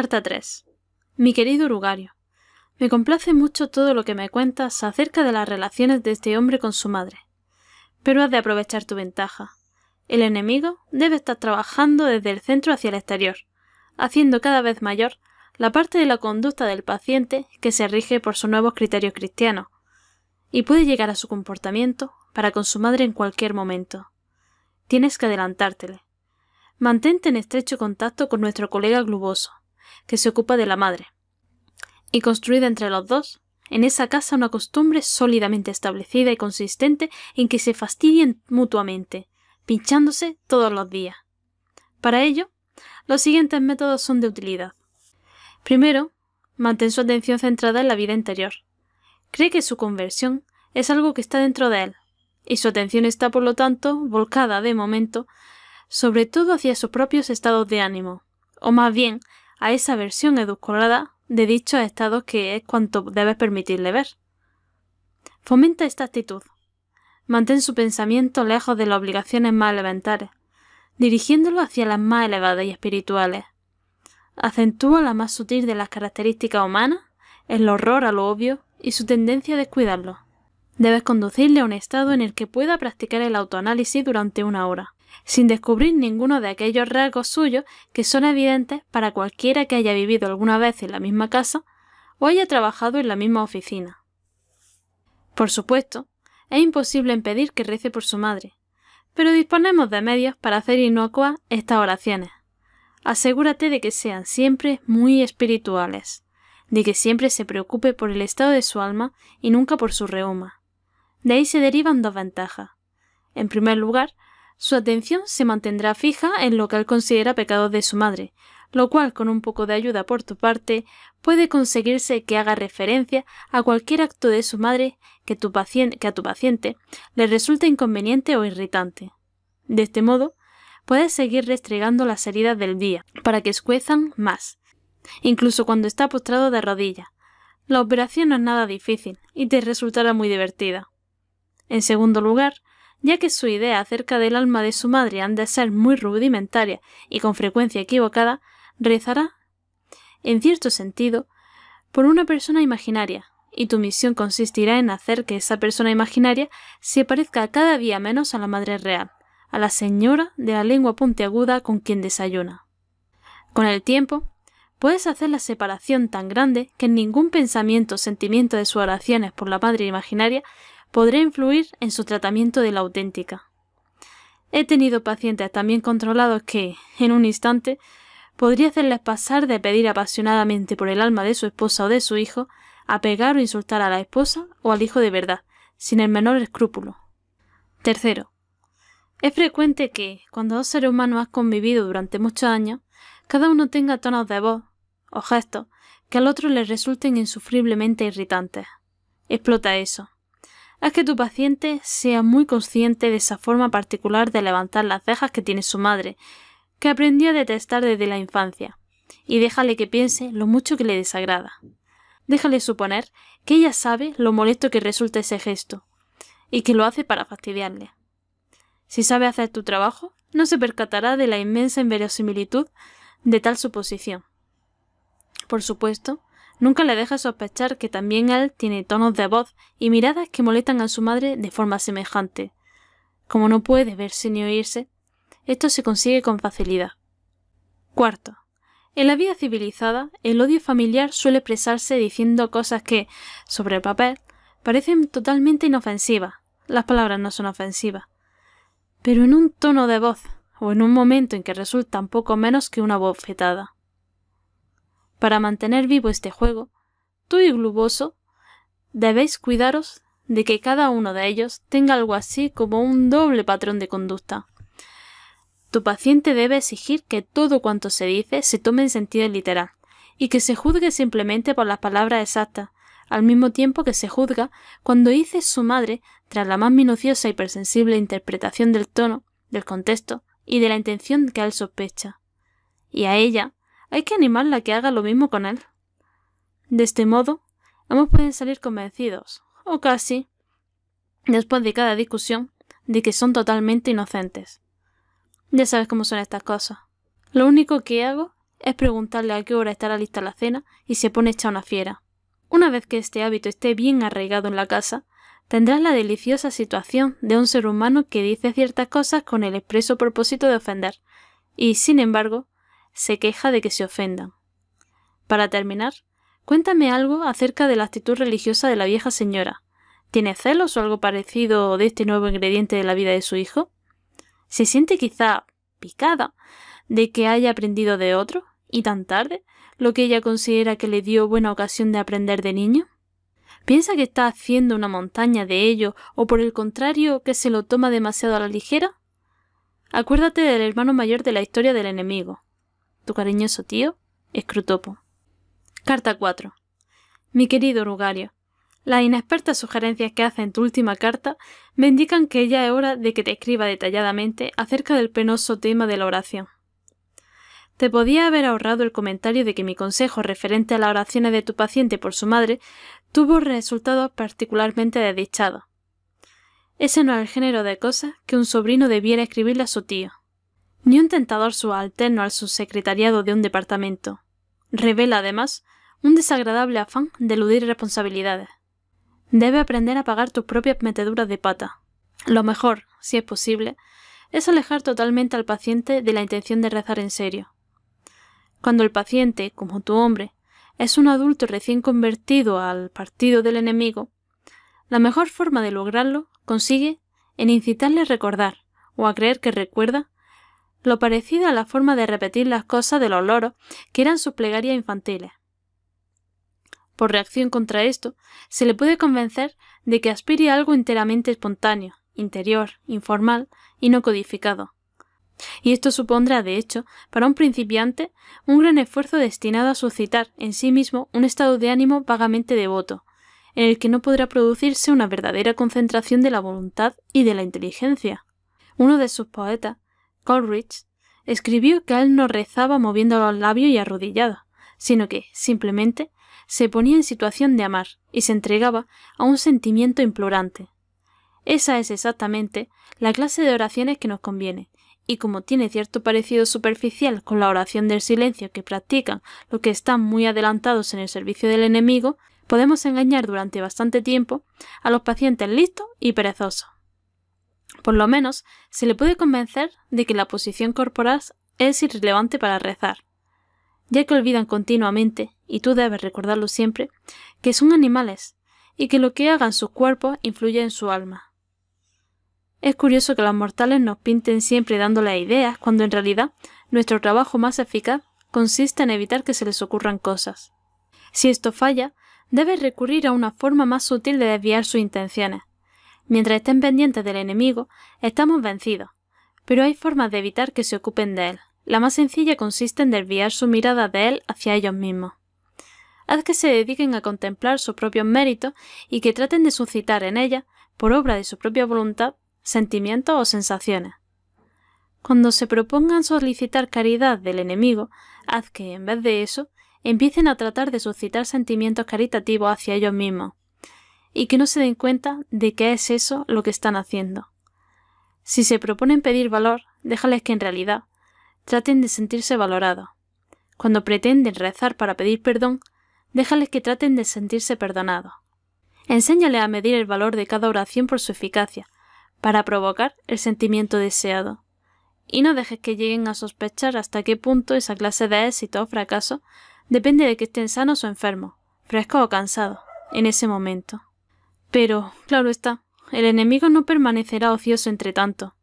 Carta 3. Mi querido Urugario, me complace mucho todo lo que me cuentas acerca de las relaciones de este hombre con su madre. Pero has de aprovechar tu ventaja. El enemigo debe estar trabajando desde el centro hacia el exterior, haciendo cada vez mayor la parte de la conducta del paciente que se rige por sus nuevos criterios cristianos, y puede llegar a su comportamiento para con su madre en cualquier momento. Tienes que adelantártele. Mantente en estrecho contacto con nuestro colega globoso que se ocupa de la madre, y construida entre los dos, en esa casa una costumbre sólidamente establecida y consistente en que se fastidien mutuamente, pinchándose todos los días. Para ello, los siguientes métodos son de utilidad. Primero, mantén su atención centrada en la vida interior. Cree que su conversión es algo que está dentro de él, y su atención está, por lo tanto, volcada de momento, sobre todo hacia sus propios estados de ánimo, o más bien a esa versión edulcorada de dichos estados que es cuanto debes permitirle ver. Fomenta esta actitud. Mantén su pensamiento lejos de las obligaciones más elementales, dirigiéndolo hacia las más elevadas y espirituales. Acentúa la más sutil de las características humanas, el horror a lo obvio y su tendencia a descuidarlo. Debes conducirle a un estado en el que pueda practicar el autoanálisis durante una hora sin descubrir ninguno de aquellos rasgos suyos que son evidentes para cualquiera que haya vivido alguna vez en la misma casa o haya trabajado en la misma oficina. Por supuesto, es imposible impedir que rece por su madre, pero disponemos de medios para hacer inocuas estas oraciones. Asegúrate de que sean siempre muy espirituales, de que siempre se preocupe por el estado de su alma y nunca por su reuma. De ahí se derivan dos ventajas. En primer lugar, su atención se mantendrá fija en lo que él considera pecado de su madre, lo cual, con un poco de ayuda por tu parte, puede conseguirse que haga referencia a cualquier acto de su madre que, que a tu paciente le resulte inconveniente o irritante. De este modo, puedes seguir restregando las heridas del día para que escuezan más, incluso cuando está postrado de rodilla. La operación no es nada difícil y te resultará muy divertida. En segundo lugar, ya que su idea acerca del alma de su madre han de ser muy rudimentaria y con frecuencia equivocada, rezará, en cierto sentido, por una persona imaginaria, y tu misión consistirá en hacer que esa persona imaginaria se parezca cada día menos a la madre real, a la señora de la lengua puntiaguda con quien desayuna. Con el tiempo, puedes hacer la separación tan grande que ningún pensamiento o sentimiento de sus oraciones por la madre imaginaria podré influir en su tratamiento de la auténtica. He tenido pacientes también controlados que, en un instante, podría hacerles pasar de pedir apasionadamente por el alma de su esposa o de su hijo a pegar o insultar a la esposa o al hijo de verdad, sin el menor escrúpulo. Tercero. Es frecuente que, cuando dos seres humanos han convivido durante muchos años, cada uno tenga tonos de voz o gestos que al otro le resulten insufriblemente irritantes. Explota eso. Haz que tu paciente sea muy consciente de esa forma particular de levantar las cejas que tiene su madre, que aprendió a detestar desde la infancia, y déjale que piense lo mucho que le desagrada. Déjale suponer que ella sabe lo molesto que resulta ese gesto, y que lo hace para fastidiarle. Si sabe hacer tu trabajo, no se percatará de la inmensa inverosimilitud de tal suposición. Por supuesto, Nunca le deja sospechar que también él tiene tonos de voz y miradas que molestan a su madre de forma semejante. Como no puede verse ni oírse, esto se consigue con facilidad. Cuarto. En la vida civilizada, el odio familiar suele expresarse diciendo cosas que, sobre el papel, parecen totalmente inofensivas. Las palabras no son ofensivas. Pero en un tono de voz, o en un momento en que resultan poco menos que una bofetada para mantener vivo este juego, tú y Gluboso debéis cuidaros de que cada uno de ellos tenga algo así como un doble patrón de conducta. Tu paciente debe exigir que todo cuanto se dice se tome en sentido literal, y que se juzgue simplemente por las palabras exactas, al mismo tiempo que se juzga cuando dice su madre, tras la más minuciosa y persensible interpretación del tono, del contexto y de la intención que él sospecha. Y a ella, hay que animarla a que haga lo mismo con él. De este modo, ambos pueden salir convencidos, o casi, después de cada discusión, de que son totalmente inocentes. Ya sabes cómo son estas cosas. Lo único que hago es preguntarle a qué hora estará lista la cena y se pone hecha una fiera. Una vez que este hábito esté bien arraigado en la casa, tendrás la deliciosa situación de un ser humano que dice ciertas cosas con el expreso propósito de ofender, y sin embargo, se queja de que se ofendan. Para terminar, cuéntame algo acerca de la actitud religiosa de la vieja señora. ¿Tiene celos o algo parecido de este nuevo ingrediente de la vida de su hijo? ¿Se siente quizá picada de que haya aprendido de otro, y tan tarde, lo que ella considera que le dio buena ocasión de aprender de niño? ¿Piensa que está haciendo una montaña de ello o por el contrario que se lo toma demasiado a la ligera? Acuérdate del hermano mayor de la historia del enemigo cariñoso tío, Escrutopo. Carta 4. Mi querido Rugario, las inexpertas sugerencias que hace en tu última carta me indican que ya es hora de que te escriba detalladamente acerca del penoso tema de la oración. Te podía haber ahorrado el comentario de que mi consejo referente a las oraciones de tu paciente por su madre tuvo resultados particularmente desdichados. Ese no es el género de cosas que un sobrino debiera escribirle a su tío ni un tentador subalterno al subsecretariado de un departamento. Revela, además, un desagradable afán de eludir responsabilidades. Debe aprender a pagar tus propias meteduras de pata. Lo mejor, si es posible, es alejar totalmente al paciente de la intención de rezar en serio. Cuando el paciente, como tu hombre, es un adulto recién convertido al partido del enemigo, la mejor forma de lograrlo consigue en incitarle a recordar o a creer que recuerda lo parecido a la forma de repetir las cosas de los loros, que eran sus plegarias infantiles. Por reacción contra esto, se le puede convencer de que aspire algo enteramente espontáneo, interior, informal y no codificado. Y esto supondrá, de hecho, para un principiante, un gran esfuerzo destinado a suscitar en sí mismo un estado de ánimo vagamente devoto, en el que no podrá producirse una verdadera concentración de la voluntad y de la inteligencia. Uno de sus poetas, Coleridge, escribió que él no rezaba moviendo los labios y arrodillado, sino que, simplemente, se ponía en situación de amar y se entregaba a un sentimiento implorante. Esa es exactamente la clase de oraciones que nos conviene, y como tiene cierto parecido superficial con la oración del silencio que practican los que están muy adelantados en el servicio del enemigo, podemos engañar durante bastante tiempo a los pacientes listos y perezosos. Por lo menos, se le puede convencer de que la posición corporal es irrelevante para rezar, ya que olvidan continuamente, y tú debes recordarlo siempre, que son animales y que lo que hagan sus cuerpos influye en su alma. Es curioso que los mortales nos pinten siempre dándole ideas, cuando en realidad nuestro trabajo más eficaz consiste en evitar que se les ocurran cosas. Si esto falla, debes recurrir a una forma más sutil de desviar sus intenciones, Mientras estén pendientes del enemigo, estamos vencidos. Pero hay formas de evitar que se ocupen de él. La más sencilla consiste en desviar su mirada de él hacia ellos mismos. Haz que se dediquen a contemplar sus propios méritos y que traten de suscitar en ella, por obra de su propia voluntad, sentimientos o sensaciones. Cuando se propongan solicitar caridad del enemigo, haz que, en vez de eso, empiecen a tratar de suscitar sentimientos caritativos hacia ellos mismos, y que no se den cuenta de que es eso lo que están haciendo. Si se proponen pedir valor, déjales que en realidad traten de sentirse valorados. Cuando pretenden rezar para pedir perdón, déjales que traten de sentirse perdonados. Enséñale a medir el valor de cada oración por su eficacia, para provocar el sentimiento deseado. Y no dejes que lleguen a sospechar hasta qué punto esa clase de éxito o fracaso depende de que estén sanos o enfermos, frescos o cansados, en ese momento. Pero, claro está, el enemigo no permanecerá ocioso entre tanto.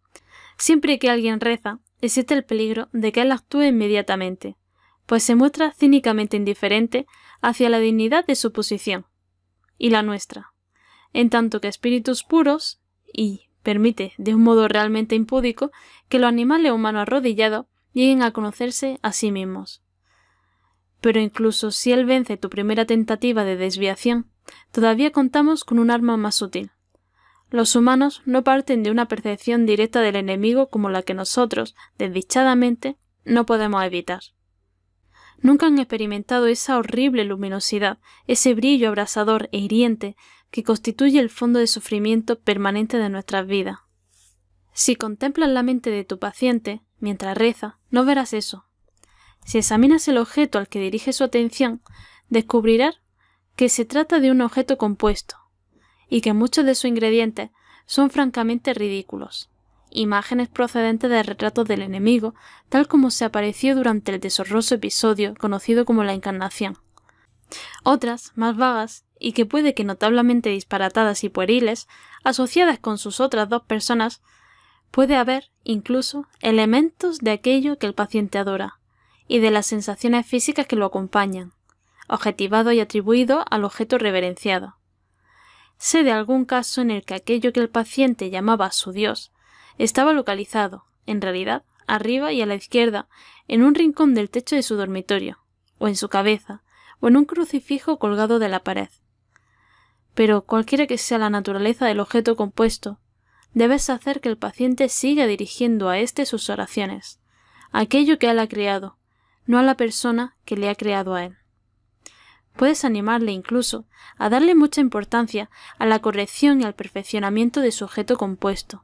Siempre que alguien reza, existe el peligro de que él actúe inmediatamente, pues se muestra cínicamente indiferente hacia la dignidad de su posición y la nuestra, en tanto que espíritus puros y permite, de un modo realmente impúdico, que los animales humanos arrodillados lleguen a conocerse a sí mismos. Pero incluso si él vence tu primera tentativa de desviación todavía contamos con un arma más útil. Los humanos no parten de una percepción directa del enemigo como la que nosotros, desdichadamente, no podemos evitar. Nunca han experimentado esa horrible luminosidad, ese brillo abrasador e hiriente que constituye el fondo de sufrimiento permanente de nuestras vidas. Si contemplas la mente de tu paciente mientras reza, no verás eso. Si examinas el objeto al que dirige su atención, descubrirás que se trata de un objeto compuesto, y que muchos de sus ingredientes son francamente ridículos. Imágenes procedentes de retratos del enemigo, tal como se apareció durante el deshorroso episodio conocido como la Encarnación. Otras, más vagas, y que puede que notablemente disparatadas y pueriles, asociadas con sus otras dos personas, puede haber, incluso, elementos de aquello que el paciente adora, y de las sensaciones físicas que lo acompañan, objetivado y atribuido al objeto reverenciado. Sé de algún caso en el que aquello que el paciente llamaba su Dios estaba localizado, en realidad, arriba y a la izquierda, en un rincón del techo de su dormitorio, o en su cabeza, o en un crucifijo colgado de la pared. Pero cualquiera que sea la naturaleza del objeto compuesto, debes hacer que el paciente siga dirigiendo a éste sus oraciones, aquello que él ha creado, no a la persona que le ha creado a él. Puedes animarle incluso a darle mucha importancia a la corrección y al perfeccionamiento de su objeto compuesto,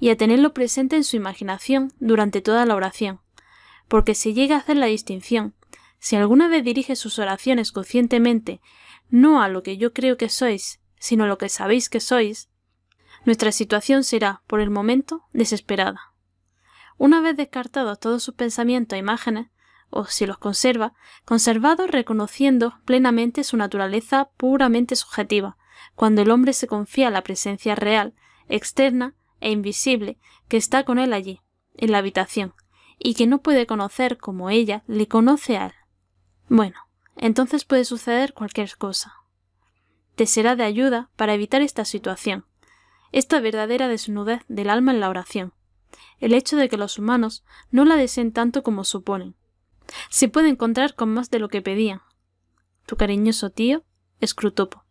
y a tenerlo presente en su imaginación durante toda la oración, porque si llega a hacer la distinción, si alguna vez dirige sus oraciones conscientemente no a lo que yo creo que sois, sino a lo que sabéis que sois, nuestra situación será, por el momento, desesperada. Una vez descartados todos sus pensamientos e imágenes, o si los conserva, conservados reconociendo plenamente su naturaleza puramente subjetiva, cuando el hombre se confía a la presencia real, externa e invisible, que está con él allí, en la habitación, y que no puede conocer como ella le conoce a él. Bueno, entonces puede suceder cualquier cosa. Te será de ayuda para evitar esta situación, esta verdadera desnudez del alma en la oración, el hecho de que los humanos no la deseen tanto como suponen, se puede encontrar con más de lo que pedía. Tu cariñoso tío, Scrutopo.